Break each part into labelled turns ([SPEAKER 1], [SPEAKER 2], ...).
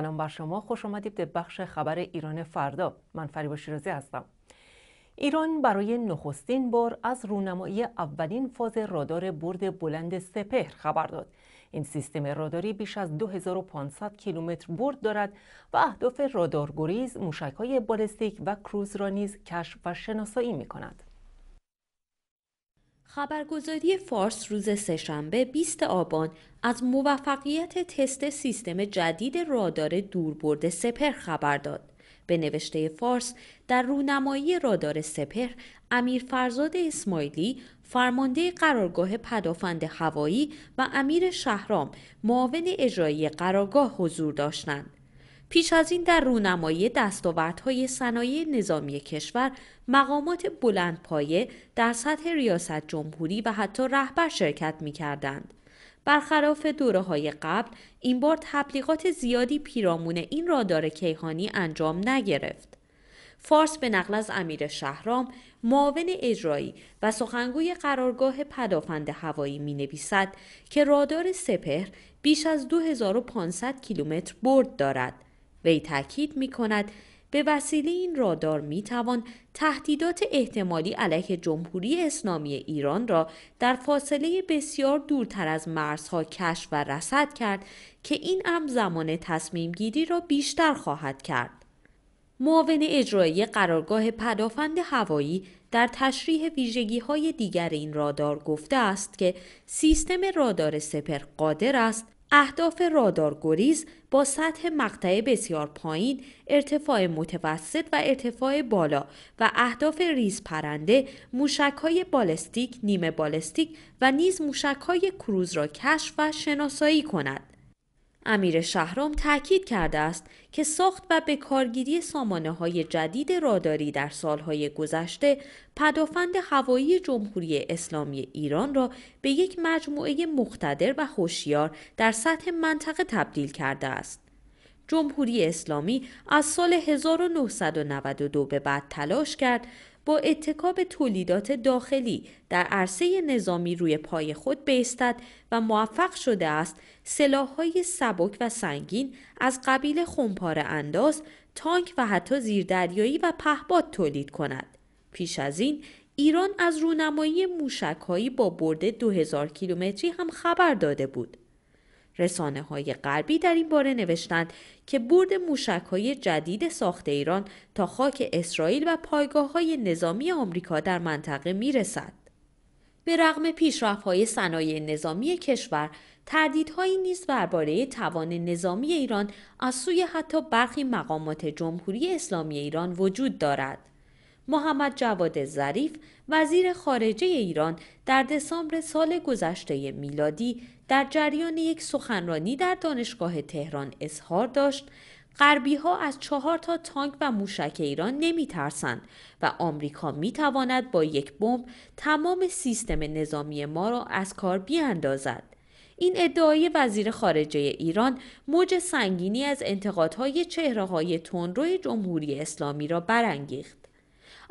[SPEAKER 1] سلام بر شما خوش آمدید به بخش خبر ایران فردا من فریبا شیرازی هستم ایران برای نخستین بار از رونمایی اولین فاز رادار برد بلند سپهر خبر داد این سیستم راداری بیش از 2500 کیلومتر برد دارد و اهداف رادارگریز موشکهای بالستیک و کروز را نیز کشف و شناسایی می کند
[SPEAKER 2] خبرگزاری فارس روز سهشنبه 20 آبان از موفقیت تست سیستم جدید رادار دوربرد سپر خبر داد. به نوشته فارس در رونمایی رادار سپر امیر فرزاد اسماعیلی فرمانده قرارگاه پدافند هوایی و امیر شهرام معاون اجرایی قرارگاه حضور داشتند. پیش از این در رونمایی دستاوردهای صنایع نظامی کشور مقامات پایه در سطح ریاست جمهوری و حتی رهبر شرکت می کردند. برخلاف دوره های قبل این بار تبلیغات زیادی پیرامون این رادار کیهانی انجام نگرفت. فارس به نقل از امیر شهرام معاون اجرایی و سخنگوی قرارگاه پدافند هوایی می نویسد که رادار سپهر بیش از 2500 کیلومتر برد دارد وی تاکید می کند به وسیله این رادار می توان تهدیدات احتمالی علیه جمهوری اسلامی ایران را در فاصله بسیار دورتر از مرزها کشف و رصد کرد که این امر زمان تصمیم گیری را بیشتر خواهد کرد. معاون اجرایی قرارگاه پدافند هوایی در تشریح ویژگی های دیگر این رادار گفته است که سیستم رادار سپر قادر است اهداف گریز با سطح مقطع بسیار پایین، ارتفاع متوسط و ارتفاع بالا و اهداف ریز پرنده موشک های بالستیک، نیمه بالستیک و نیز موشک های کروز را کشف و شناسایی کند. امیر شهرام تاکید کرده است که ساخت و کارگیری سامانه های جدید راداری در سالهای گذشته پدافند هوایی جمهوری اسلامی ایران را به یک مجموعه مقتدر و هوشیار در سطح منطقه تبدیل کرده است. جمهوری اسلامی از سال 1992 به بعد تلاش کرد با تولیدات داخلی در عرصه نظامی روی پای خود بیستد و موفق شده است سلاحهای سبک و سنگین از قبیل خمپاره انداز، تانک و حتی زیردریایی و پهباد تولید کند. پیش از این ایران از رونمایی موشکهایی با برد 2000 کیلومتری هم خبر داده بود. رسانه های غربی در این باره نوشتند که برد موشک های جدید ساخت ایران تا خاک اسرائیل و پایگاه های نظامی آمریکا در منطقه می رسد. به رغم پیشرفت های صنایع نظامی کشور تردیدهایی نیز درباره توان نظامی ایران از سوی حتی برخی مقامات جمهوری اسلامی ایران وجود دارد محمد جواد ظریف وزیر خارجه ایران در دسامبر سال گذشته میلادی در جریان یک سخنرانی در دانشگاه تهران اظهار داشت غربی ها از چهار تا تانک و موشک ایران نمی ترسند و آمریکا می تواند با یک بمب تمام سیستم نظامی ما را از کار بیاندازد. این ادعای وزیر خارجه ایران موج سنگینی از انتقادهای چهره های تندروی جمهوری اسلامی را برانگیخت.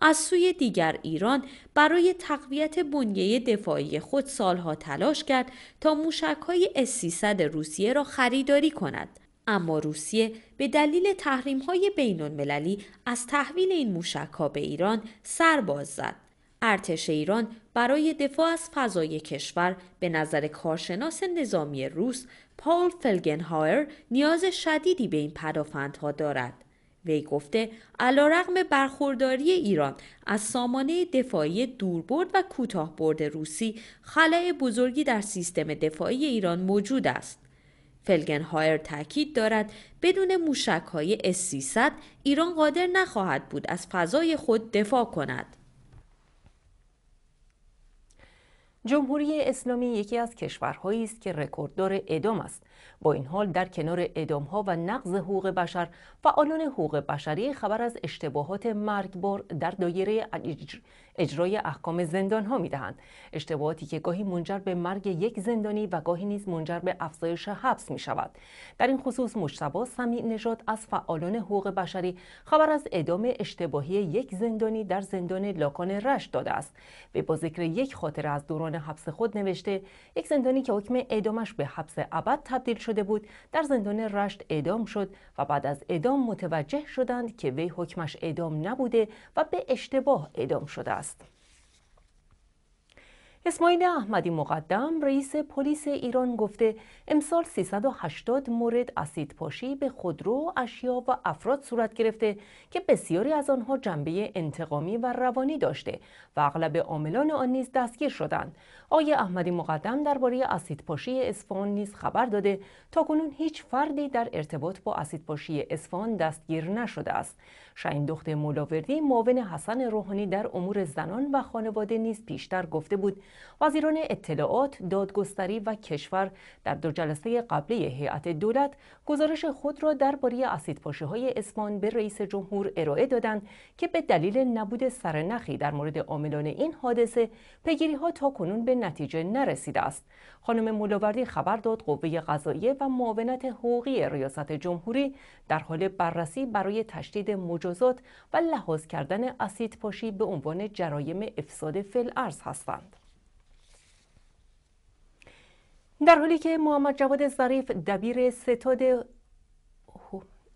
[SPEAKER 2] از سوی دیگر ایران برای تقویت بنیه دفاعی خود سالها تلاش کرد تا موشک S-300 روسیه را خریداری کند اما روسیه به دلیل تحریم های بین المللی از تحویل این موشک ها به ایران سر باز زد. ارتش ایران برای دفاع از فضای کشور به نظر کارشناس نظامی روس پاول فلگنهایر نیاز شدیدی به این پدافندها دارد. وی گفته رقم برخورداری ایران از سامانه دفاعی دوربرد و کوتاه برد روسی خلای بزرگی در سیستم دفاعی ایران موجود است فلگنهایر تاکید دارد بدون موشک های s ایران قادر نخواهد بود از فضای خود دفاع کند. جمهوری اسلامی یکی از کشورهایی است که
[SPEAKER 1] رکورددار ادام است با این حال در کنار ادامها و نقض حقوق بشر فعالان حقوق بشری خبر از اشتباهات مرگبار در دایره اجرای احکام زندان ها می دهند اشتباهاتی که گاهی منجر به مرگ یک زندانی و گاهی نیز منجر به افزایش حبس می شود در این خصوص مجتبا سمی نژاد از فعالان حقوق بشری خبر از اعدام اشتباهی یک زندانی در زندان لاکان رشت داده است به با ذکر یک خاطره از دوران حبس خود نوشته یک زندانی که حکم اعدامش به حبس ابد تبدیل شده بود در زندان رشت اعدام شد و بعد از اعدام متوجه شدند که وی حکمش اعدام نبوده و به اشتباه اعدام شده است ます。اسماعیل احمدی مقدم رئیس پلیس ایران گفته امسال 380 مورد اسید پاشی به خودرو، اشیا و افراد صورت گرفته که بسیاری از آنها جنبه انتقامی و روانی داشته و اغلب عاملان آن نیز دستگیر شدند. آقای احمدی مقدم درباره اسیدپاشی اصفهان نیز خبر داده تا کنون هیچ فردی در ارتباط با اسیدپاشی اصفهان دستگیر نشده است. شاین دخت مولاوردی معاون حسن روحانی در امور زنان و خانواده نیز پیشتر گفته بود وزیران اطلاعات، دادگستری و کشور در دو جلسه قبلی هیئت دولت گزارش خود را درباره های اسمان به رئیس جمهور ارائه دادند که به دلیل نبود سرنخی در مورد عاملان این حادثه تا کنون به نتیجه نرسیده است. خانم مولاوردی خبر داد قوه قضاییه و معاونت حقوقی ریاست جمهوری در حال بررسی برای تشدید مجازات و لحاظ کردن اسیدپاشی به عنوان جرایم افساد فلعرض هستند. در حالی که محمد جواد ظریف دبیر ستاد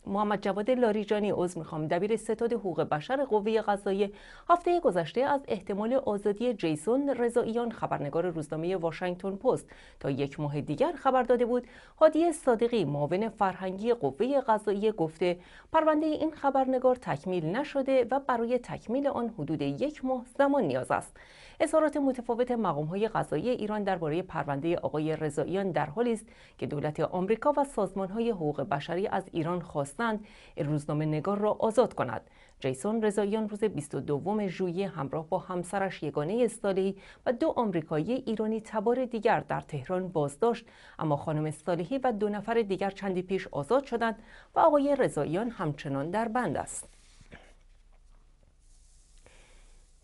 [SPEAKER 1] محمد جواد لاریجانی از میخوام دبیر ستاد حقوق بشر قوه قضاییه هفته گذشته از احتمال آزادی جیسون رضاییان خبرنگار روزنامه واشنگتن پست تا یک ماه دیگر خبر داده بود هادی صادقی معاون فرهنگی قوه قضاییه گفته پرونده این خبرنگار تکمیل نشده و برای تکمیل آن حدود یک ماه زمان نیاز است اظهارات متفاوت های قضایی ایران درباره پرونده آقای رضاییان در حالی است که دولت آمریکا و های حقوق بشری از ایران خواستند روزنامه نگار را آزاد کند جیسون رضاییان روز 22 ژوئیه همراه با همسرش یگانه استالهی و دو آمریکایی ایرانی تبار دیگر در تهران بازداشت اما خانم استالهی و دو نفر دیگر چندی پیش آزاد شدند و آقای رضاییان همچنان در بند است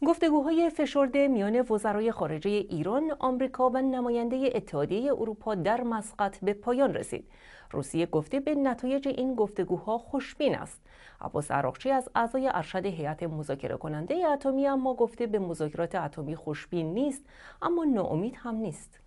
[SPEAKER 1] گفتگوهای فشرده میان وزرای خارجه ایران، آمریکا و نماینده اتحادیه اروپا در مسقط به پایان رسید. روسیه گفته به نتایج این گفتگوها خوشبین است. عباس عراقچی از اعضای ارشد هیئت مذاکره کننده اتمی اما گفته به مذاکرات اتمی خوشبین نیست، اما ناامید هم نیست.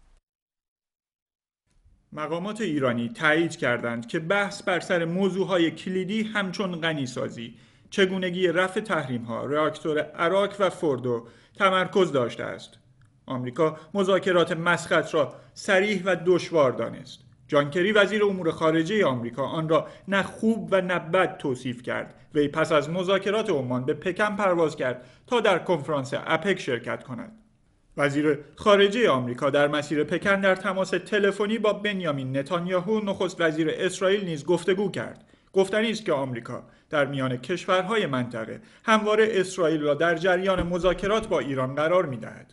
[SPEAKER 3] مقامات ایرانی تایید کردند که بحث بر سر موضوعهای کلیدی همچون غنیسازی، چگونگی رفع تحریم ها، راکتور عراق و فوردو تمرکز داشته است. آمریکا مذاکرات مسخط را سریح و دشوار دانست. جانکری وزیر امور خارجه آمریکا آن را نه خوب و نه بد توصیف کرد. وی پس از مذاکرات عمان به پکن پرواز کرد تا در کنفرانس اپک شرکت کند. وزیر خارجه آمریکا در مسیر پکن در تماس تلفنی با بنیامین نتانیاهو نخست وزیر اسرائیل نیز گفتگو کرد گفتنی است که آمریکا در میان کشورهای منطقه همواره اسرائیل را در جریان مذاکرات با ایران قرار می دهد.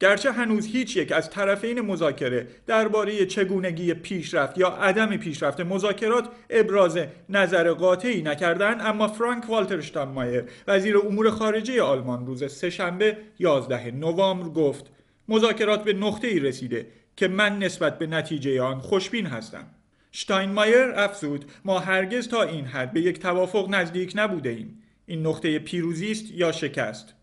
[SPEAKER 3] گرچه هنوز هیچ یک از طرفین مذاکره درباره چگونگی پیشرفت یا عدم پیشرفت مذاکرات ابراز نظر قاطعی نکردند اما فرانک والتر مایر، وزیر امور خارجه آلمان روز سهشنبه 11 نوامبر گفت مذاکرات به نقطه ای رسیده که من نسبت به نتیجه آن خوشبین هستم شتاینمایر افزود ما هرگز تا این حد به یک توافق نزدیک نبوده ایم. این نقطه پیروزی است یا شکست.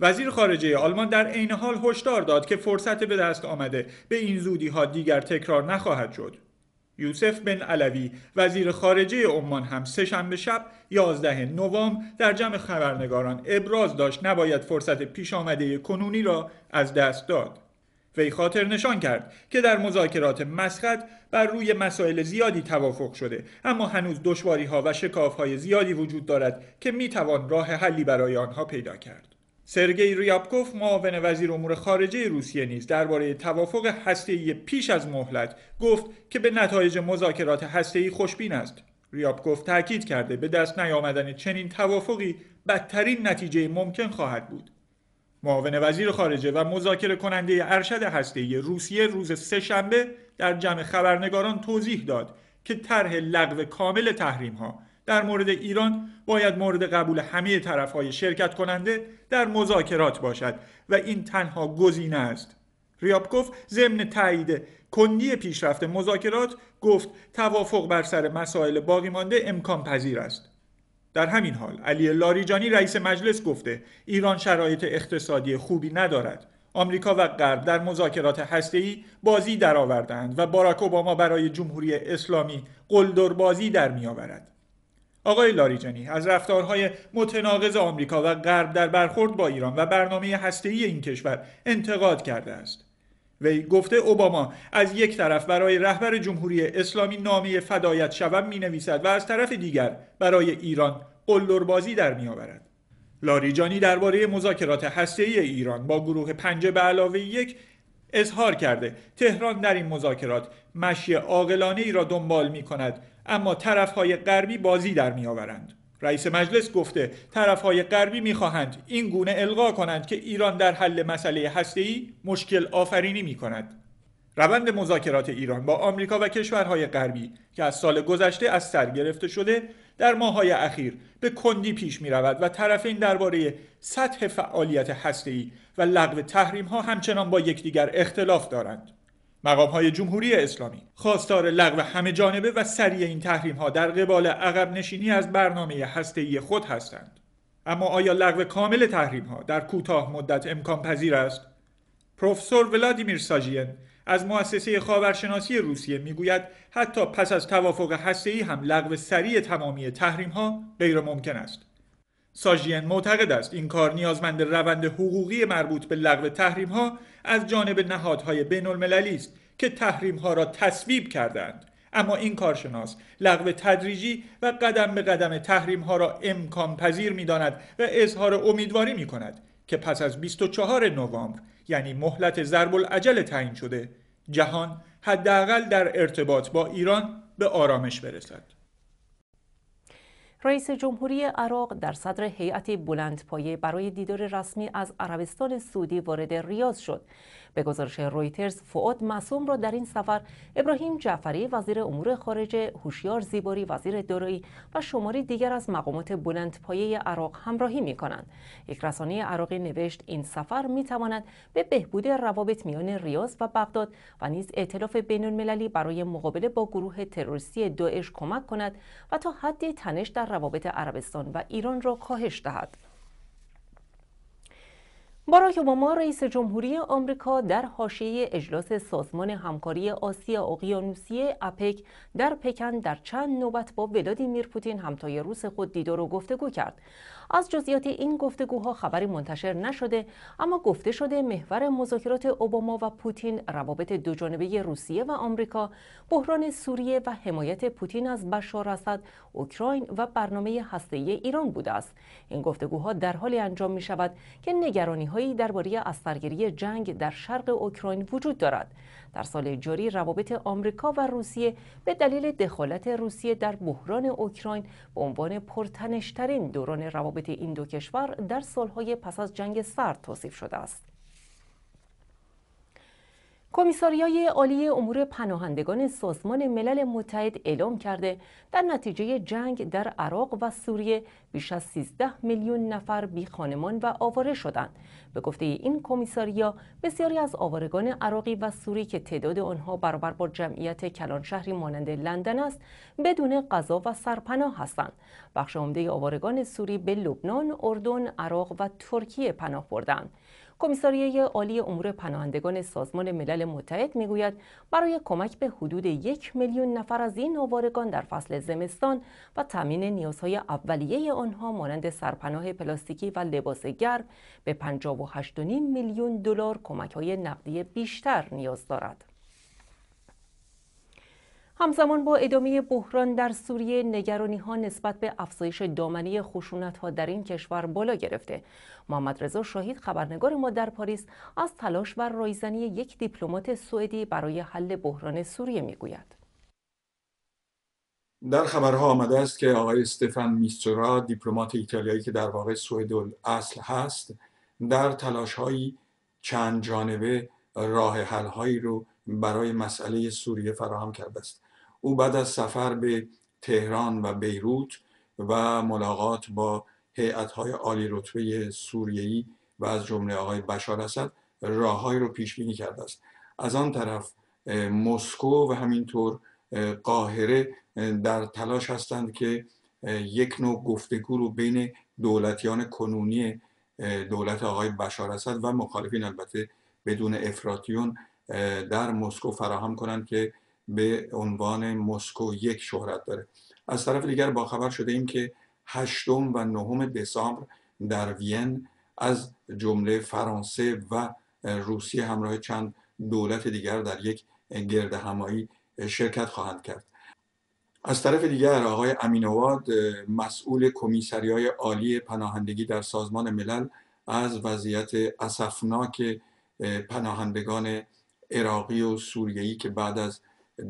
[SPEAKER 3] وزیر خارجه آلمان در عین حال هشدار داد که فرصت به دست آمده به این زودی ها دیگر تکرار نخواهد شد. یوسف بن علوی وزیر خارجه عمان هم سهشنبه شب 11 نوامبر در جمع خبرنگاران ابراز داشت نباید فرصت پیش آمده کنونی را از دست داد. وی خاطر نشان کرد که در مذاکرات مسقط بر روی مسائل زیادی توافق شده اما هنوز دشواری ها و شکاف های زیادی وجود دارد که می توان راه حلی برای آنها پیدا کرد. سرگئی ریابکوف معاون وزیر امور خارجه روسیه نیز درباره توافق هسته‌ای پیش از مهلت گفت که به نتایج مذاکرات هسته‌ای خوشبین است. ریابکوف تاکید کرده به دست نیامدن چنین توافقی بدترین نتیجه ممکن خواهد بود. معاون وزیر خارجه و مذاکره کننده ارشد هسته روسیه روز سهشنبه در جمع خبرنگاران توضیح داد که طرح لغو کامل تحریم ها در مورد ایران باید مورد قبول همه های شرکت کننده در مذاکرات باشد و این تنها گزینه است ریابکوف ضمن تایید کندی پیشرفت مذاکرات گفت توافق بر سر مسائل باقی مانده امکان پذیر است در همین حال علی لاریجانی رئیس مجلس گفته ایران شرایط اقتصادی خوبی ندارد آمریکا و غرب در مذاکرات هسته‌ای بازی درآوردند و باراک اوباما برای جمهوری اسلامی قلدر بازی در میآورد. آقای لاریجانی از رفتارهای متناقض آمریکا و غرب در برخورد با ایران و برنامه هسته‌ای این کشور انتقاد کرده است. وی گفته اوباما از یک طرف برای رهبر جمهوری اسلامی نامه فدایت شوم می نویسد و از طرف دیگر برای ایران قلدربازی در می آورد. لاریجانی درباره مذاکرات هسته ای ایران با گروه پنج به علاوه یک اظهار کرده تهران در این مذاکرات مشی عاقلانه ای را دنبال می کند اما های غربی بازی در می آورند. رئیس مجلس گفته طرفهای غربی میخواهند این گونه القا کنند که ایران در حل مسئله هسته‌ای مشکل آفرینی میکند روند مذاکرات ایران با آمریکا و کشورهای غربی که از سال گذشته از سر گرفته شده در ماههای اخیر به کندی پیش می رود و طرفین درباره سطح فعالیت هسته‌ای و لغو تحریم ها همچنان با یکدیگر اختلاف دارند. مقام های جمهوری اسلامی خواستار لغو همه جانبه و سریع این تحریم ها در قبال عقب نشینی از برنامه هسته خود هستند اما آیا لغو کامل تحریم ها در کوتاه مدت امکان پذیر است پروفسور ولادیمیر ساژین از مؤسسه خاورشناسی روسیه میگوید حتی پس از توافق هسته‌ای هم لغو سریع تمامی تحریم ها غیر ممکن است ساژین معتقد است این کار نیازمند روند حقوقی مربوط به لغو تحریم ها از جانب نهادهای بین المللی است که تحریم ها را تصویب کردند اما این کارشناس لغو تدریجی و قدم به قدم تحریم ها را امکان پذیر می داند و اظهار امیدواری می کند که پس از 24 نوامبر یعنی مهلت ضرب العجل تعیین شده جهان حداقل در ارتباط با ایران به آرامش برسد
[SPEAKER 1] رئیس جمهوری عراق در صدر هیئت بلندپایه برای دیدار رسمی از عربستان سعودی وارد ریاض شد به گزارش رویترز فعاد معصوم را در این سفر ابراهیم جعفری وزیر امور خارجه هوشیار زیباری وزیر دارایی و شماری دیگر از مقامات بلندپایه عراق همراهی می کنند یک رسانه عراقی نوشت این سفر می تواند به بهبود روابط میان ریاض و بغداد و نیز ائتلاف بین المللی برای مقابله با گروه تروریستی داعش کمک کند و تا حدی تنش در روابط عربستان و ایران را کاهش دهد باراک اوباما رئیس جمهوری آمریکا در حاشیه اجلاس سازمان همکاری آسیا اقیانوسیه اپک در پکن در چند نوبت با ولادیمیر پوتین همتای روس خود دیدار و گفتگو کرد از جزئیات این گفتگوها خبری منتشر نشده اما گفته شده محور مذاکرات اوباما و پوتین روابط دوجانبه روسیه و آمریکا بحران سوریه و حمایت پوتین از بشار اسد اوکراین و برنامه هسته‌ای ایران بوده است این گفتگوها در حالی انجام می شود که نگرانی هایی درباره اثرگیری جنگ در شرق اوکراین وجود دارد در سال جاری روابط آمریکا و روسیه به دلیل دخالت روسیه در بحران اوکراین به عنوان پرتنشترین دوران روابط این دو کشور در سالهای پس از جنگ سرد توصیف شده است. کمیساریای عالی امور پناهندگان سازمان ملل متحد اعلام کرده در نتیجه جنگ در عراق و سوریه بیش از 13 میلیون نفر بی خانمان و آواره شدند. به گفته این کمیساریا بسیاری از آوارگان عراقی و سوری که تعداد آنها برابر با جمعیت کلان شهری مانند لندن است بدون غذا و سرپناه هستند. بخش عمده آوارگان سوری به لبنان، اردن، عراق و ترکیه پناه بردند. کمیساریه عالی امور پناهندگان سازمان ملل متحد میگوید برای کمک به حدود یک میلیون نفر از این آوارگان در فصل زمستان و تامین نیازهای اولیه آنها مانند سرپناه پلاستیکی و لباس گرم به 58.5 میلیون دلار کمکهای نقدی بیشتر نیاز دارد. همزمان با ادامه بحران در سوریه نگرانی ها نسبت به افزایش دامنه خشونت ها در این کشور بالا گرفته محمد رضا شاهید خبرنگار ما در پاریس از تلاش و رایزنی یک دیپلمات سوئدی برای حل بحران سوریه میگوید
[SPEAKER 4] در خبرها آمده است که آقای استفان میستورا دیپلمات ایتالیایی که در واقع سوئد اصل هست در تلاشهایی چند جانبه راه حل رو برای مسئله سوریه فراهم کرده است او بعد از سفر به تهران و بیروت و ملاقات با هیئت‌های عالی رتبه سوریه‌ای و از جمله آقای بشار اسد راههایی رو پیش بینی کرده است از آن طرف مسکو و همینطور قاهره در تلاش هستند که یک نوع گفتگو رو بین دولتیان کنونی دولت آقای بشار اسد و مخالفین البته بدون افراتیون در مسکو فراهم کنند که به عنوان مسکو یک شهرت داره از طرف دیگر باخبر شده ایم که هشتم و نهم دسامبر در وین از جمله فرانسه و روسیه همراه چند دولت دیگر در یک گرد همایی شرکت خواهند کرد از طرف دیگر آقای امینواد مسئول کمیسریای عالی پناهندگی در سازمان ملل از وضعیت اسفناک پناهندگان عراقی و سوریه‌ای که بعد از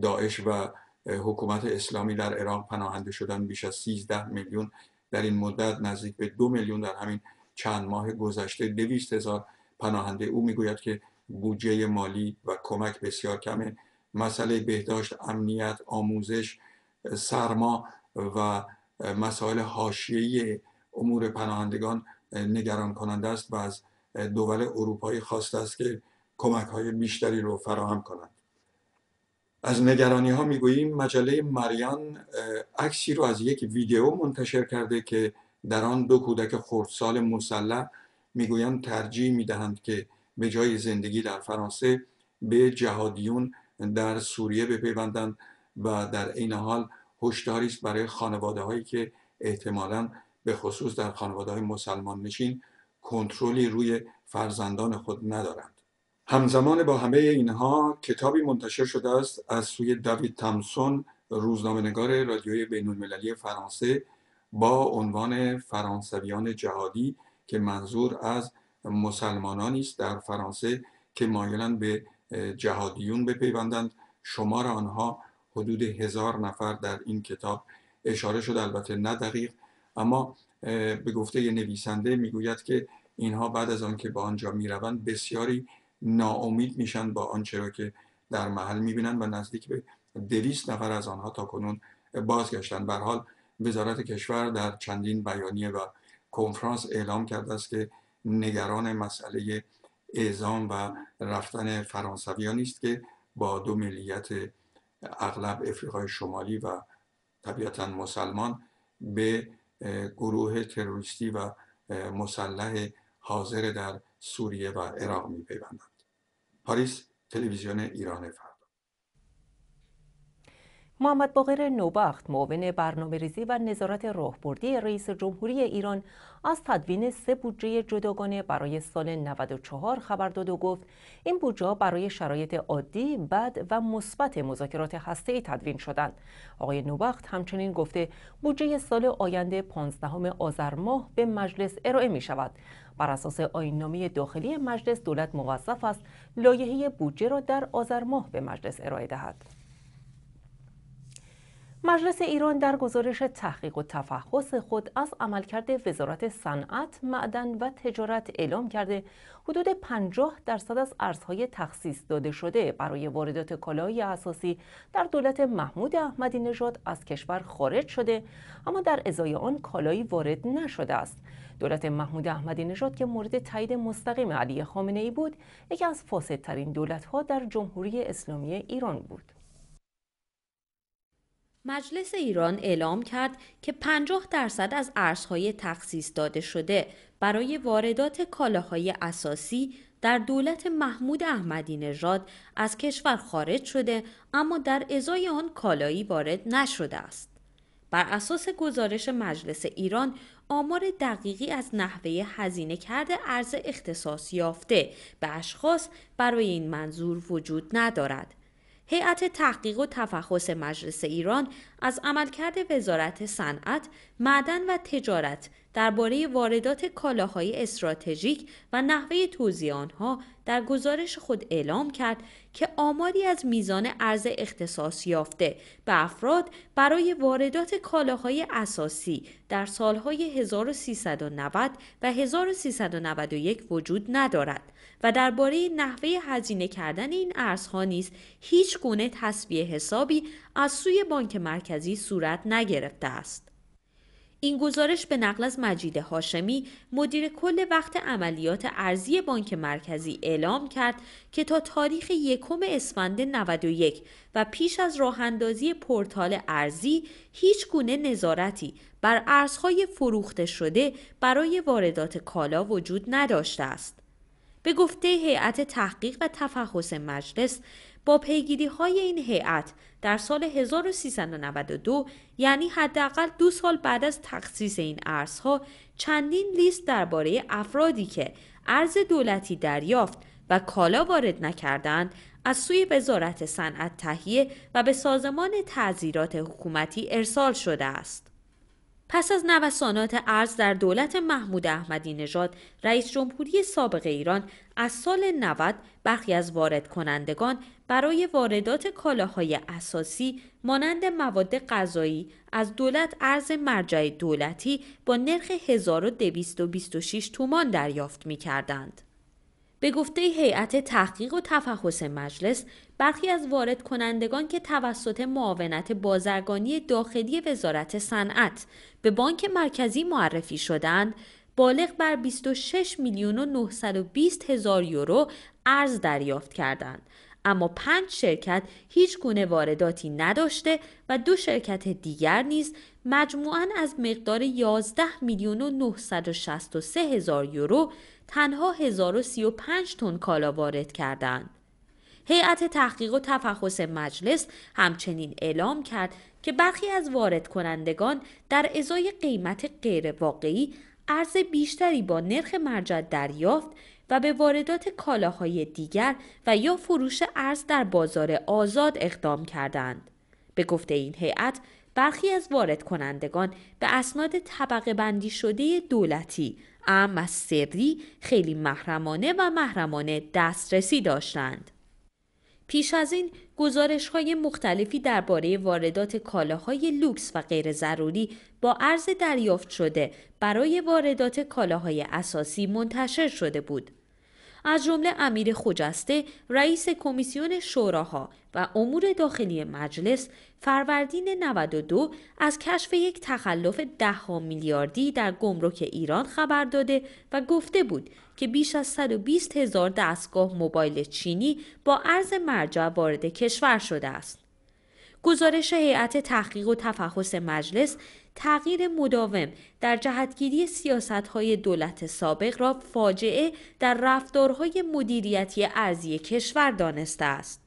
[SPEAKER 4] داعش و حکومت اسلامی در عراق پناهنده شدن بیش از 13 میلیون در این مدت نزدیک به دو میلیون در همین چند ماه گذشته دویست هزار پناهنده او میگوید که بودجه مالی و کمک بسیار کمه مسئله بهداشت امنیت آموزش سرما و مسائل حاشیه امور پناهندگان نگران کننده است و از دول اروپایی خواسته است که کمک های بیشتری رو فراهم کنند از نگرانی ها میگوییم مجله مریان عکسی رو از یک ویدیو منتشر کرده که در آن دو کودک خردسال مسلح میگویند ترجیح میدهند که به جای زندگی در فرانسه به جهادیون در سوریه بپیوندند و در این حال هشداری است برای خانواده هایی که احتمالا به خصوص در خانواده های مسلمان نشین کنترلی روی فرزندان خود ندارند همزمان با همه اینها کتابی منتشر شده است از سوی دوید تامسون نگار رادیوی بین المللی فرانسه با عنوان فرانسویان جهادی که منظور از مسلمانانی است در فرانسه که مایلند به جهادیون بپیوندند شمار آنها حدود هزار نفر در این کتاب اشاره شده البته نه دقیق اما به گفته نویسنده میگوید که اینها بعد از آنکه به آنجا میروند بسیاری ناامید میشن با آنچه را که در محل میبینن و نزدیک به دویست نفر از آنها تا کنون بازگشتن حال وزارت کشور در چندین بیانیه و کنفرانس اعلام کرده است که نگران مسئله اعزام و رفتن فرانسویان است که با دو ملیت اغلب افریقای شمالی و طبیعتا مسلمان به گروه تروریستی و مسلح حاضر در سوریه و عراق میپیوندند Paris Televizyonu İran efendim.
[SPEAKER 1] محمد باقر نوبخت معاون برنامه ریزی و نظارت راهبردی رئیس جمهوری ایران از تدوین سه بودجه جداگانه برای سال 94 خبر داد و گفت این بودجه برای شرایط عادی بد و مثبت مذاکرات هسته‌ای تدوین شدند آقای نوبخت همچنین گفته بودجه سال آینده 15 آذر ماه به مجلس ارائه می شود بر اساس آیننامی داخلی مجلس دولت موظف است لایحه بودجه را در آذر ماه به مجلس ارائه دهد مجلس ایران در گزارش تحقیق و تفحص خود از عملکرد وزارت صنعت، معدن و تجارت اعلام کرده حدود 50 درصد از ارزهای تخصیص داده شده برای واردات کالای اساسی در دولت محمود احمدی نژاد از کشور خارج شده اما در ازای آن کالایی وارد نشده است. دولت محمود احمدی نژاد که مورد تایید مستقیم علی خامنه ای بود، یکی از فاسدترین دولت‌ها در جمهوری اسلامی ایران بود.
[SPEAKER 2] مجلس ایران اعلام کرد که 50 درصد از ارزهای تخصیص داده شده برای واردات کالاهای اساسی در دولت محمود احمدی نژاد از کشور خارج شده اما در ازای آن کالایی وارد نشده است. بر اساس گزارش مجلس ایران آمار دقیقی از نحوه هزینه کرده ارز اختصاص یافته به اشخاص برای این منظور وجود ندارد هیئت تحقیق و تفحص مجلس ایران از عملکرد وزارت صنعت، معدن و تجارت درباره واردات کالاهای استراتژیک و نحوه توزیع آنها در گزارش خود اعلام کرد که آماری از میزان ارز اختصاص یافته به افراد برای واردات کالاهای اساسی در سالهای 1390 و 1391 وجود ندارد و درباره نحوه هزینه کردن این ارزها نیز هیچ گونه تصویه حسابی از سوی بانک مرکزی صورت نگرفته است. این گزارش به نقل از مجید هاشمی مدیر کل وقت عملیات ارزی بانک مرکزی اعلام کرد که تا تاریخ یکم اسفند 91 و پیش از راهاندازی پورتال ارزی هیچ گونه نظارتی بر ارزهای فروخته شده برای واردات کالا وجود نداشته است. به گفته هیئت تحقیق و تفحص مجلس با پیگیری های این هیئت در سال 1392 یعنی حداقل دو سال بعد از تخصیص این ارزها چندین لیست درباره افرادی که ارز دولتی دریافت و کالا وارد نکردند از سوی وزارت صنعت تهیه و به سازمان تعذیرات حکومتی ارسال شده است. پس از نوسانات ارز در دولت محمود احمدی نژاد رئیس جمهوری سابق ایران از سال 90 برخی از وارد کنندگان برای واردات کالاهای اساسی مانند مواد غذایی از دولت ارز مرجع دولتی با نرخ 1226 تومان دریافت می کردند. به گفته هیئت تحقیق و تفحص مجلس برخی از وارد کنندگان که توسط معاونت بازرگانی داخلی وزارت صنعت به بانک مرکزی معرفی شدند بالغ بر 26 میلیون و 920 هزار یورو ارز دریافت کردند اما پنج شرکت هیچ گونه وارداتی نداشته و دو شرکت دیگر نیز مجموعاً از مقدار 11 میلیون و 963 هزار یورو تنها 1035 تن کالا وارد کردند. هیئت تحقیق و تفحص مجلس همچنین اعلام کرد که برخی از وارد کنندگان در ازای قیمت غیر واقعی ارز بیشتری با نرخ مرجع دریافت و به واردات کالاهای دیگر و یا فروش ارز در بازار آزاد اقدام کردند. به گفته این هیئت برخی از وارد کنندگان به اسناد طبقه بندی شده دولتی اما سری خیلی محرمانه و محرمانه دسترسی داشتند. پیش از این گزارش های مختلفی درباره واردات کالاهای لوکس و غیر ضروری با عرض دریافت شده برای واردات کالاهای اساسی منتشر شده بود. از جمله امیر خجسته رئیس کمیسیون شوراها و امور داخلی مجلس فروردین 92 از کشف یک تخلف ده میلیاردی در گمرک ایران خبر داده و گفته بود که بیش از 120 هزار دستگاه موبایل چینی با ارز مرجع وارد کشور شده است. گزارش هیئت تحقیق و تفحص مجلس تغییر مداوم در جهتگیری های دولت سابق را فاجعه در رفتارهای مدیریتی ارزی کشور دانسته است.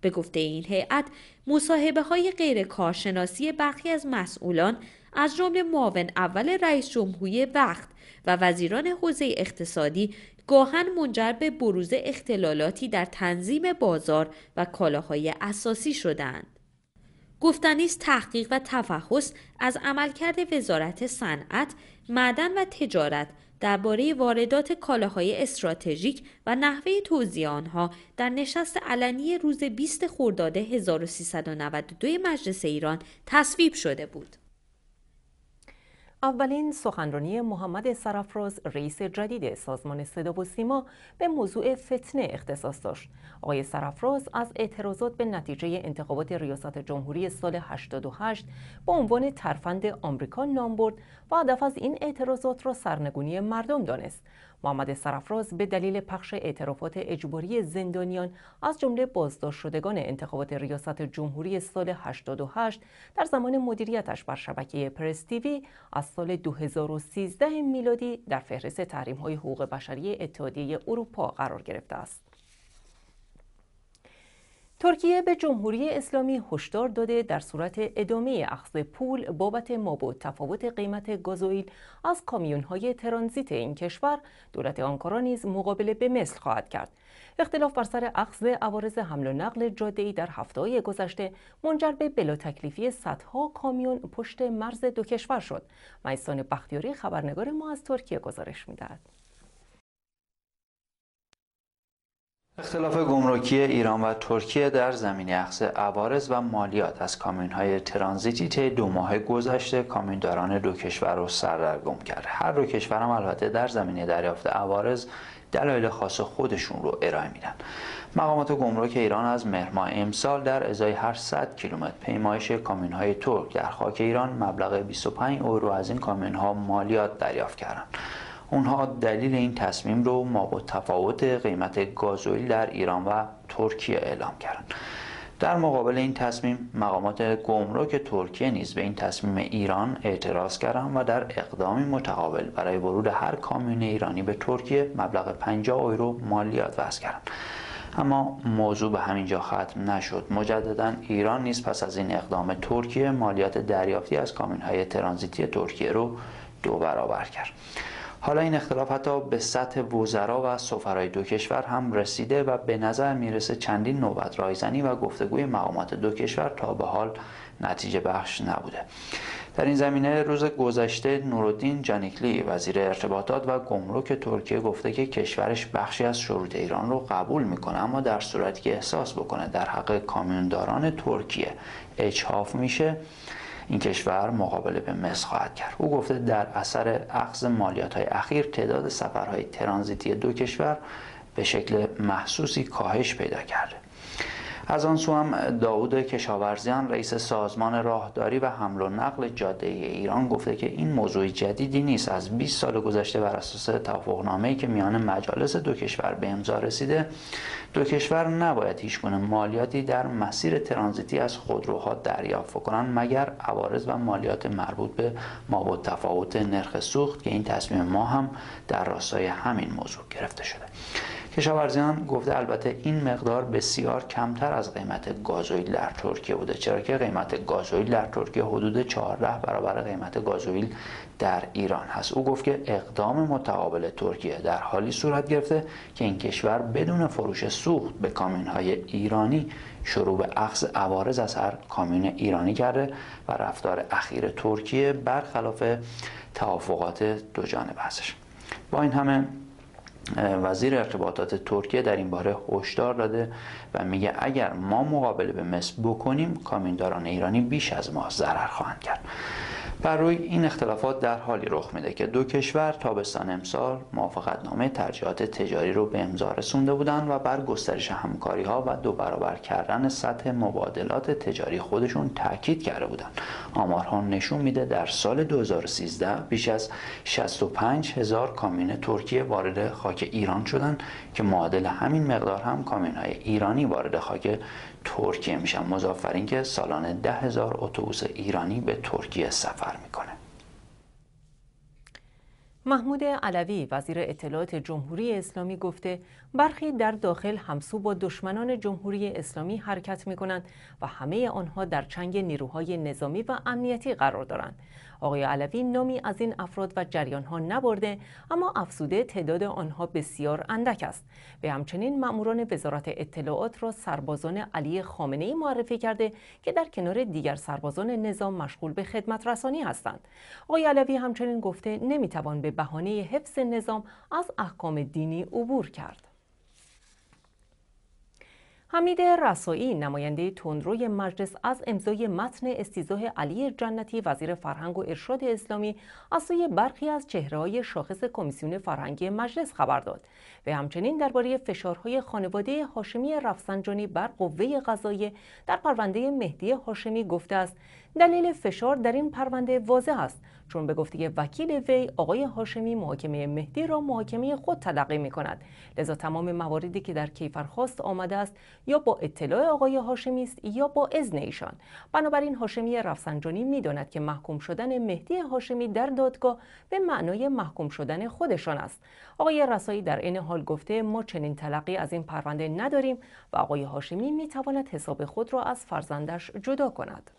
[SPEAKER 2] به گفته این هیئت مصاحبه های غیر کارشناسی برخی از مسئولان از جمله معاون اول رئیس جمهوری وقت و وزیران حوزه اقتصادی گاهن منجر به بروز اختلالاتی در تنظیم بازار و کالاهای اساسی شدند. گفتنیست تحقیق و تفحص از عملکرد وزارت صنعت، معدن و تجارت درباره واردات کالاهای استراتژیک و نحوه توزیع آنها در نشست علنی روز 20 خرداد 1392 مجلس ایران تصویب شده بود.
[SPEAKER 1] اولین سخنرانی محمد سرافراز رئیس جدید سازمان صدا و سیما به موضوع فتنه اختصاص داشت. آقای سرافراز از اعتراضات به نتیجه انتخابات ریاست جمهوری سال 88 با عنوان ترفند آمریکا نام برد و هدف از این اعتراضات را سرنگونی مردم دانست. محمد سرفراز به دلیل پخش اعترافات اجباری زندانیان از جمله بازداشت شدگان انتخابات ریاست جمهوری سال 88 در زمان مدیریتش بر شبکه پرس تیوی از سال 2013 میلادی در فهرست های حقوق بشری اتحادیه اروپا قرار گرفته است. ترکیه به جمهوری اسلامی هشدار داده در صورت ادامه اخذ پول بابت مابو تفاوت قیمت گازوئیل از کامیونهای ترانزیت این کشور دولت آنکارا نیز مقابله به مثل خواهد کرد اختلاف بر سر اخذ عوارض حمل و نقل جاده‌ای در هفته‌های گذشته منجر به تکلیفی صدها کامیون پشت مرز دو کشور شد میسان بختیاری خبرنگار ما از ترکیه گزارش میدهد
[SPEAKER 3] اختلاف گمرکی ایران
[SPEAKER 5] و ترکیه در زمینه اخذ عوارض و مالیات از کامیونهای ترانزیتی طی دو ماه گذشته کامینداران دو کشور رو سردرگم کرد هر دو کشور هم البته در زمینه دریافت عوارض دلایل خاص خودشون رو ارائه میدن مقامات گمرک ایران از مهر امسال در ازای هر 100 کیلومتر پیمایش کامیونهای ترک در خاک ایران مبلغ 25 اورو از این کامیونها مالیات دریافت کردند اونها دلیل این تصمیم رو ما با تفاوت قیمت گازوئیل در ایران و ترکیه اعلام کردند. در مقابل این تصمیم مقامات گمرک ترکیه نیز به این تصمیم ایران اعتراض کردند و در اقدامی متقابل برای ورود هر کامیون ایرانی به ترکیه مبلغ 50 یورو مالیات وضع کردند اما موضوع به همین جا ختم نشد مجددا ایران نیز پس از این اقدام ترکیه مالیات دریافتی از های ترانزیتی ترکیه رو دو برابر کرد حالا این اختلاف حتی به سطح وزرا و سفرای دو کشور هم رسیده و به نظر میرسه چندین نوبت رایزنی و گفتگوی مقامات دو کشور تا به حال نتیجه بخش نبوده در این زمینه روز گذشته نورالدین جانیکلی وزیر ارتباطات و گمرک ترکیه گفته که کشورش بخشی از شروط ایران رو قبول میکنه اما در صورتی که احساس بکنه در حق کامیونداران ترکیه اجحاف میشه این کشور مقابله به مصر خواهد کرد او گفته در اثر اخذ مالیات های اخیر تعداد سفرهای ترانزیتی دو کشور به شکل محسوسی کاهش پیدا کرده از آن سو هم داوود کشاورزیان رئیس سازمان راهداری و حمل و نقل جاده ای ایران گفته که این موضوع جدیدی نیست از 20 سال گذشته بر اساس ای که میان مجالس دو کشور به امضا رسیده دو کشور نباید گونه مالیاتی در مسیر ترانزیتی از خودروها دریافت کنند مگر عوارض و مالیات مربوط به مابود تفاوت نرخ سوخت که این تصمیم ما هم در راستای همین موضوع گرفته شده کشاورزیان گفته البته این مقدار بسیار کمتر از قیمت گازوئیل در ترکیه بوده چرا که قیمت گازوئیل در ترکیه حدود 14 برابر قیمت گازوئیل در ایران هست او گفت که اقدام متقابل ترکیه در حالی صورت گرفته که این کشور بدون فروش سوخت به کامین های ایرانی شروع به اخذ عوارض از هر کامیون ایرانی کرده و رفتار اخیر ترکیه برخلاف توافقات دو جانبه هستش با این همه وزیر ارتباطات ترکیه در این باره هشدار داده و میگه اگر ما مقابله به مصر بکنیم کامینداران ایرانی بیش از ما ضرر خواهند کرد بر روی این اختلافات در حالی رخ میده که دو کشور تابستان امسال موافقتنامه ترجیحات تجاری رو به امضا رسونده بودند و بر گسترش همکاری ها و دو برابر کردن سطح مبادلات تجاری خودشون تاکید کرده بودند. آمارها نشون میده در سال 2013 بیش از 65 هزار کامیون ترکیه وارد خاک ایران شدند که معادل همین مقدار هم کامیون های ایرانی وارد خاک ترکیه میشن مزافرین که اینکه سالانه ده هزار اتوبوس ایرانی به ترکیه سفر میکنه
[SPEAKER 1] محمود علوی وزیر اطلاعات جمهوری اسلامی گفته برخی در داخل همسو با دشمنان جمهوری اسلامی حرکت می کنند و همه آنها در چنگ نیروهای نظامی و امنیتی قرار دارند آقای علوی نامی از این افراد و جریان ها نبرده اما افزوده تعداد آنها بسیار اندک است به همچنین ماموران وزارت اطلاعات را سربازان علی خامنه ای معرفی کرده که در کنار دیگر سربازان نظام مشغول به خدمت رسانی هستند آقای علوی همچنین گفته نمیتوان به بهانه حفظ نظام از احکام دینی عبور کرد حمید رسایی نماینده تندروی مجلس از امضای متن استیزاه علی جنتی وزیر فرهنگ و ارشاد اسلامی از سوی برخی از چهرههای شاخص کمیسیون فرهنگی مجلس خبر داد و همچنین درباره فشارهای خانواده هاشمی رفسنجانی بر قوه قضاییه در پرونده مهدی هاشمی گفته است دلیل فشار در این پرونده واضح است چون به گفته وکیل وی آقای هاشمی محاکمه مهدی را محاکمه خود تلقی می کند لذا تمام مواردی که در کیفرخواست آمده است یا با اطلاع آقای هاشمی است یا با اذن ایشان بنابراین هاشمی رفسنجانی میداند که محکوم شدن مهدی هاشمی در دادگاه به معنای محکوم شدن خودشان است آقای رسایی در این حال گفته ما چنین تلقی از این پرونده نداریم و آقای هاشمی میتواند حساب خود را از فرزندش جدا کند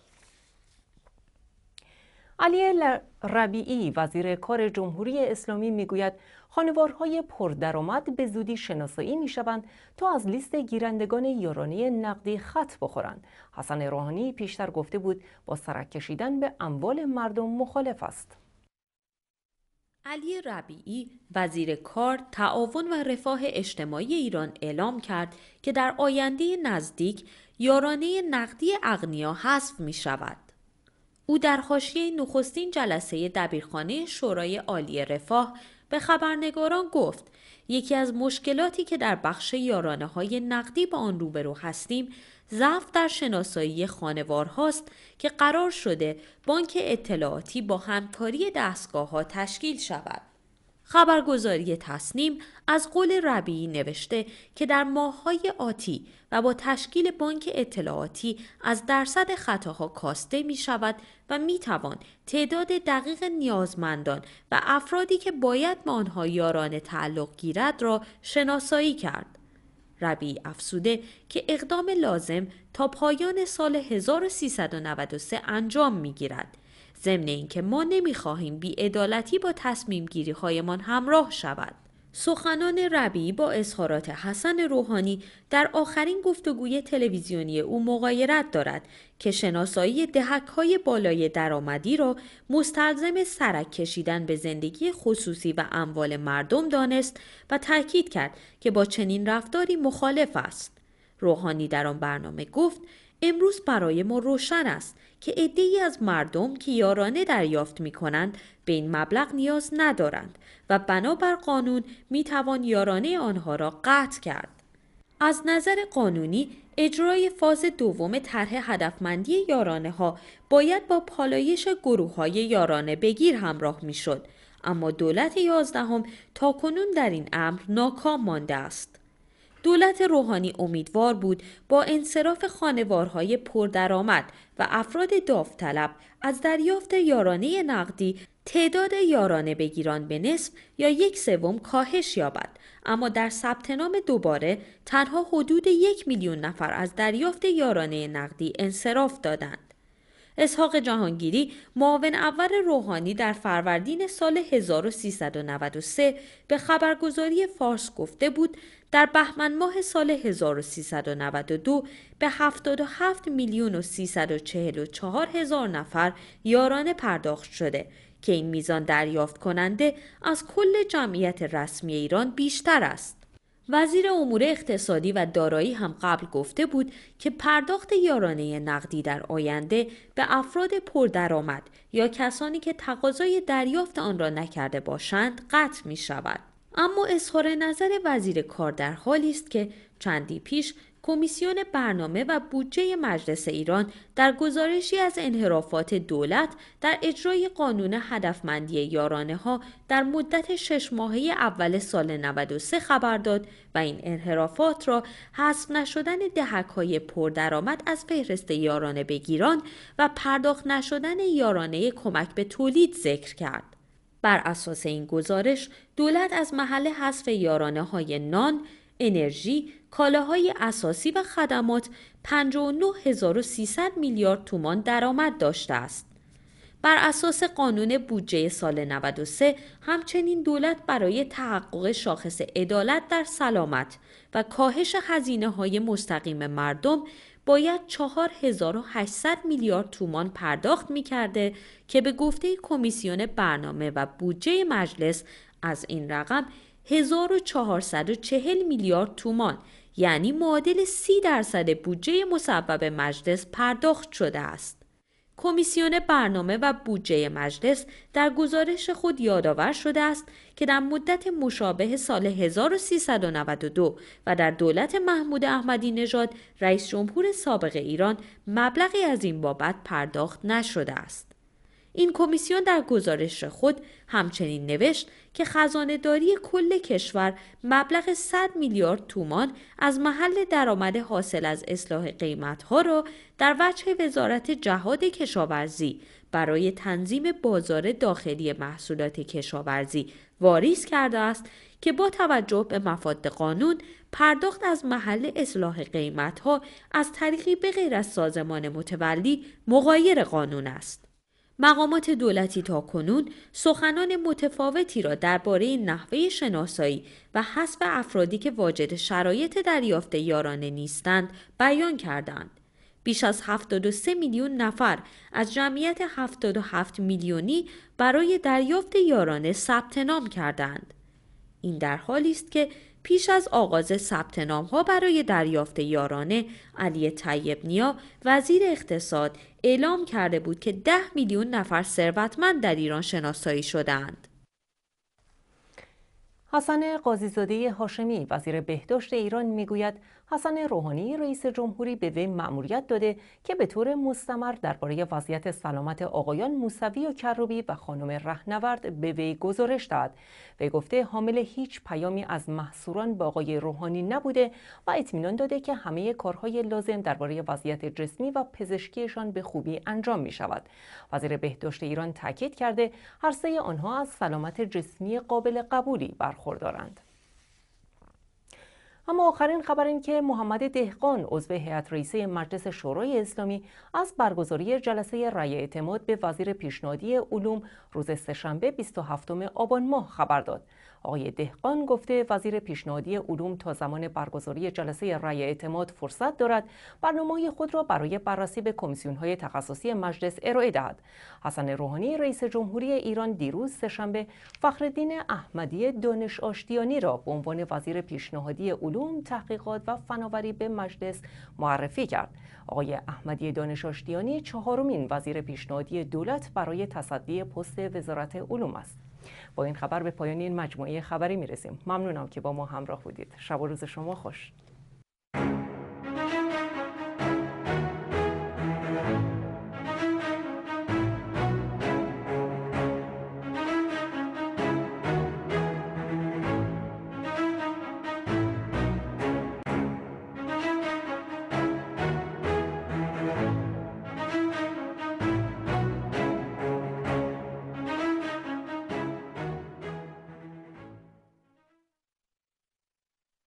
[SPEAKER 1] علی ربیعی وزیر کار جمهوری اسلامی میگوید خانوارهای پردرآمد به زودی شناسایی میشوند تا از لیست گیرندگان یارانه نقدی خط بخورند حسن روحانی پیشتر گفته بود با سرک کشیدن به اموال مردم مخالف است
[SPEAKER 2] علی ربیعی وزیر کار تعاون و رفاه اجتماعی ایران اعلام کرد که در آینده نزدیک یارانه نقدی اغنیا حذف می شود. او در حاشیه نخستین جلسه دبیرخانه شورای عالی رفاه به خبرنگاران گفت یکی از مشکلاتی که در بخش یارانه های نقدی با آن روبرو هستیم ضعف در شناسایی خانوار هاست که قرار شده بانک اطلاعاتی با همکاری دستگاه ها تشکیل شود. خبرگزاری تصنیم از قول ربیعی نوشته که در ماههای آتی و با تشکیل بانک اطلاعاتی از درصد خطاها کاسته می شود و می توان تعداد دقیق نیازمندان و افرادی که باید به آنها یارانه تعلق گیرد را شناسایی کرد. ربی افسوده که اقدام لازم تا پایان سال 1393 انجام می گیرد ضمن اینکه ما نمیخواهیم بیعدالتی با تصمیم گیری هایمان همراه شود. سخنان ربی با اظهارات حسن روحانی در آخرین گفتگوی تلویزیونی او مغایرت دارد که شناسایی دهک های بالای درآمدی را مستلزم سرک کشیدن به زندگی خصوصی و اموال مردم دانست و تاکید کرد که با چنین رفتاری مخالف است. روحانی در آن برنامه گفت امروز برای ما روشن است که عدهای از مردم که یارانه دریافت می کنند به این مبلغ نیاز ندارند و بنابر قانون می توان یارانه آنها را قطع کرد. از نظر قانونی اجرای فاز دوم طرح هدفمندی یارانه ها باید با پالایش گروه های یارانه بگیر همراه می شد. اما دولت یازدهم تا کنون در این امر ناکام مانده است. دولت روحانی امیدوار بود با انصراف خانوارهای پردرآمد و افراد داوطلب از دریافت یارانه نقدی تعداد یارانه بگیران به نصف یا یک سوم کاهش یابد اما در ثبت نام دوباره تنها حدود یک میلیون نفر از دریافت یارانه نقدی انصراف دادند اسحاق جهانگیری معاون اول روحانی در فروردین سال 1393 به خبرگزاری فارس گفته بود در بهمن ماه سال 1392 به 77 میلیون و 344 هزار نفر یارانه پرداخت شده که این میزان دریافت کننده از کل جمعیت رسمی ایران بیشتر است. وزیر امور اقتصادی و دارایی هم قبل گفته بود که پرداخت یارانه نقدی در آینده به افراد پردرآمد یا کسانی که تقاضای دریافت آن را نکرده باشند قطع می شود. اما اظهار نظر وزیر کار در حالی است که چندی پیش کمیسیون برنامه و بودجه مجلس ایران در گزارشی از انحرافات دولت در اجرای قانون هدفمندی یارانه ها در مدت شش ماهه اول سال 93 خبر داد و این انحرافات را حذف نشدن دهک های پردرآمد از فهرست یارانه بگیران و پرداخت نشدن یارانه کمک به تولید ذکر کرد. بر اساس این گزارش دولت از محل حذف یارانه های نان، انرژی، کالاهای اساسی و خدمات 59300 میلیارد تومان درآمد داشته است. بر اساس قانون بودجه سال 93 همچنین دولت برای تحقق شاخص عدالت در سلامت و کاهش هزینه های مستقیم مردم باید 4800 میلیارد تومان پرداخت می کرده که به گفته کمیسیون برنامه و بودجه مجلس از این رقم 1440 میلیارد تومان یعنی معادل 30 درصد بودجه مصوب مجلس پرداخت شده است. کمیسیون برنامه و بودجه مجلس در گزارش خود یادآور شده است که در مدت مشابه سال 1392 و در دولت محمود احمدی نژاد رئیس جمهور سابق ایران مبلغی از این بابت پرداخت نشده است. این کمیسیون در گزارش خود همچنین نوشت که خزانه داری کل کشور مبلغ 100 میلیارد تومان از محل درآمد حاصل از اصلاح قیمت ها را در وجه وزارت جهاد کشاورزی برای تنظیم بازار داخلی محصولات کشاورزی واریز کرده است که با توجه به مفاد قانون پرداخت از محل اصلاح قیمت ها از طریقی به غیر از سازمان متولی مغایر قانون است. مقامات دولتی تا کنون سخنان متفاوتی را درباره نحوه شناسایی و حذف افرادی که واجد شرایط دریافت یارانه نیستند بیان کردند. بیش از 73 میلیون نفر از جمعیت 77 میلیونی برای دریافت یارانه ثبت نام کردند. این در حالی است که پیش از آغاز ثبت ها برای دریافت یارانه علی طیب نیا وزیر اقتصاد اعلام کرده بود که ده میلیون نفر ثروتمند در ایران شناسایی شدند. حسن قاضیزاده هاشمی وزیر بهداشت ایران
[SPEAKER 1] میگوید حسن روحانی رئیس جمهوری به وی مأموریت داده که به طور مستمر درباره وضعیت سلامت آقایان موسوی و کروبی و خانم رهنورد به وی گزارش داد وی گفته حامل هیچ پیامی از محصوران به آقای روحانی نبوده و اطمینان داده که همه کارهای لازم درباره وضعیت جسمی و پزشکیشان به خوبی انجام می شود وزیر بهداشت ایران تاکید کرده هر سه آنها از سلامت جسمی قابل قبولی برخوردارند اما آخرین خبر این که محمد دهقان عضو هیئت رئیسه مجلس شورای اسلامی از برگزاری جلسه رأی اعتماد به وزیر پیشنهادی علوم روز سهشنبه 27 آبان ماه خبر داد آقای دهقان گفته وزیر پیشنهادی علوم تا زمان برگزاری جلسه رای اعتماد فرصت دارد برنامه خود را برای بررسی به های تخصصی مجلس ارائه دهد حسن روحانی رئیس جمهوری ایران دیروز سهشنبه فخرالدین احمدی دانش آشتیانی را به عنوان وزیر پیشنهادی علوم تحقیقات و فناوری به مجلس معرفی کرد آقای احمدی دانش آشتیانی چهارمین وزیر پیشنهادی دولت برای تصدی پست وزارت علوم است با این خبر به پایان این مجموعه خبری میرسیم ممنونم که با ما همراه بودید شب و روز شما خوش